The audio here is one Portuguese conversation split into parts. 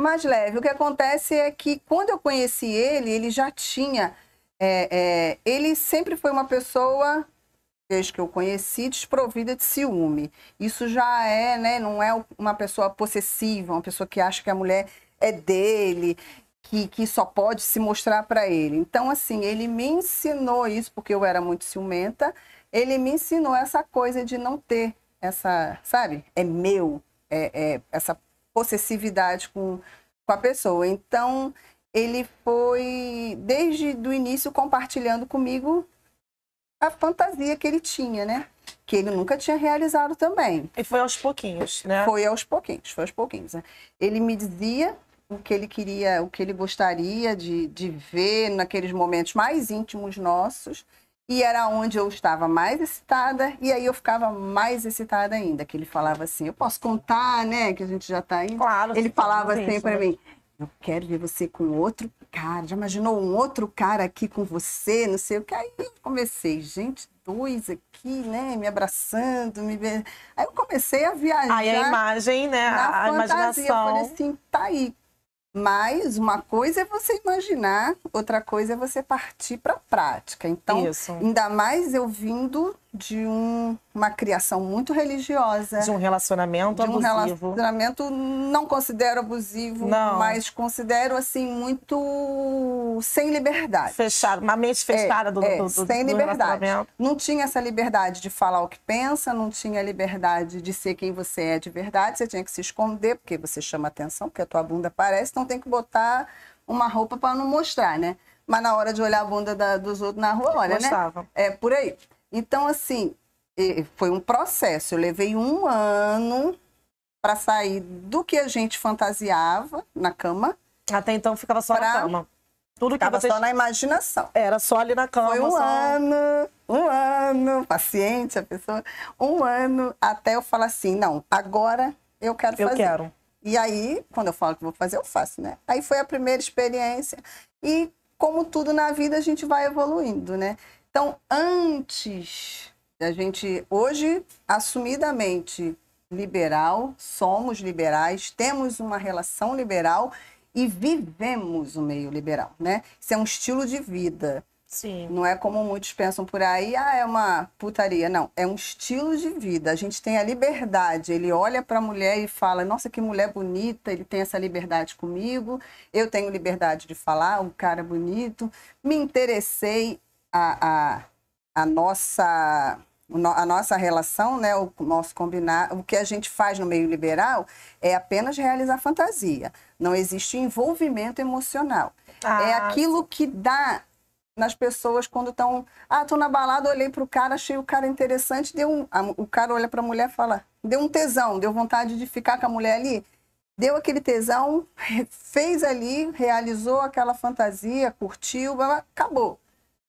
mais leve. O que acontece é que quando eu conheci ele, ele já tinha. É, é, ele sempre foi uma pessoa, desde que eu conheci, desprovida de ciúme. Isso já é, né? Não é uma pessoa possessiva, uma pessoa que acha que a mulher é dele. Que, que só pode se mostrar para ele. Então, assim, ele me ensinou isso, porque eu era muito ciumenta. Ele me ensinou essa coisa de não ter essa, sabe? É meu, é, é essa possessividade com, com a pessoa. Então, ele foi, desde o início, compartilhando comigo a fantasia que ele tinha, né? Que ele nunca tinha realizado também. E foi aos pouquinhos, né? Foi aos pouquinhos, foi aos pouquinhos. Né? Ele me dizia o que ele queria, o que ele gostaria de, de ver naqueles momentos mais íntimos nossos. E era onde eu estava mais excitada, e aí eu ficava mais excitada ainda, que ele falava assim, eu posso contar, né, que a gente já está aí. Claro. Ele falava assim para mim, eu quero ver você com outro cara, já imaginou um outro cara aqui com você, não sei o que. Aí eu comecei, gente, dois aqui, né, me abraçando, me Aí eu comecei a viajar. Aí a imagem, né, a fantasia. imaginação. Eu falei assim, tá aí, mas uma coisa é você imaginar, outra coisa é você partir para a prática. Então, Isso. ainda mais eu vindo de um, uma criação muito religiosa. De um relacionamento de um um relacionamento, não considero abusivo, não. mas considero assim muito sem liberdade. Fechado, uma mente é, fechada é, do, é, do, do, Sem do liberdade. Não tinha essa liberdade de falar o que pensa, não tinha liberdade de ser quem você é de verdade, você tinha que se esconder, porque você chama atenção, porque a tua bunda aparece, então tem que botar uma roupa para não mostrar, né? Mas na hora de olhar a bunda da, dos outros na rua, olha, Gostava. né? É por aí. Então, assim, foi um processo. Eu levei um ano para sair do que a gente fantasiava na cama. Até então ficava só pra... na cama. Tudo que Tava só na imaginação. Era só ali na cama. Foi um só... ano, um ano, paciente, a pessoa, um ano até eu falar assim, não, agora eu quero eu fazer. Eu quero. E aí, quando eu falo que vou fazer, eu faço, né? Aí foi a primeira experiência. E como tudo na vida, a gente vai evoluindo, né? Então, antes da gente, hoje, assumidamente liberal, somos liberais, temos uma relação liberal e vivemos o meio liberal, né? Isso é um estilo de vida. Sim. Não é como muitos pensam por aí, ah, é uma putaria. Não, é um estilo de vida. A gente tem a liberdade. Ele olha para a mulher e fala: "Nossa, que mulher bonita, ele tem essa liberdade comigo. Eu tenho liberdade de falar, um cara bonito. Me interessei, a, a, a nossa a nossa relação, né, o nosso combinar, o que a gente faz no meio liberal é apenas realizar fantasia. Não existe envolvimento emocional. Ah. É aquilo que dá nas pessoas quando estão, ah, tô na balada, olhei pro cara, achei o cara interessante, deu um, a, o cara olha para a mulher, fala, deu um tesão, deu vontade de ficar com a mulher ali, deu aquele tesão, fez ali, realizou aquela fantasia, curtiu, acabou.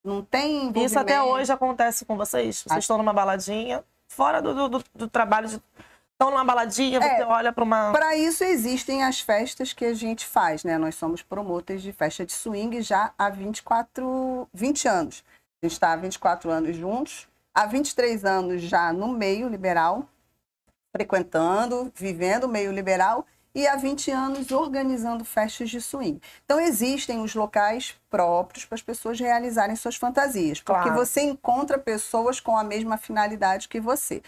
Não tem Isso até hoje acontece com vocês? Vocês ah. estão numa baladinha, fora do, do, do trabalho, de... estão numa baladinha, é, você olha para uma... Para isso existem as festas que a gente faz, né? Nós somos promotores de festa de swing já há 24, 20 anos. A gente está há 24 anos juntos, há 23 anos já no meio liberal, frequentando, vivendo o meio liberal e há 20 anos organizando festas de swing. Então existem os locais próprios para as pessoas realizarem suas fantasias, porque claro. você encontra pessoas com a mesma finalidade que você.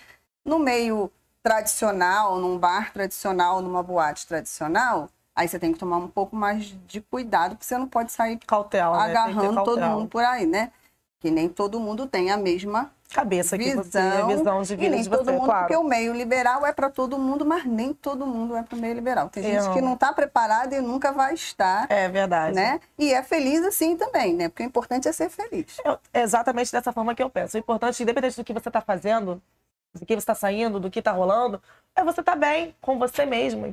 No meio tradicional, num bar tradicional, numa boate tradicional, aí você tem que tomar um pouco mais de cuidado, porque você não pode sair Cautela, né? agarrando né? todo mundo por aí, né? que nem todo mundo tem a mesma cabeça que visão, você, a visão de vida e nem de todo você, mundo, claro. porque o meio liberal é para todo mundo, mas nem todo mundo é para o meio liberal. Tem gente que não está preparada e nunca vai estar. É verdade. Né? E é feliz assim também, né? Porque o importante é ser feliz. É, exatamente dessa forma que eu penso. O importante, independente do que você está fazendo, do que você está saindo, do que está rolando, é você estar tá bem com você mesmo,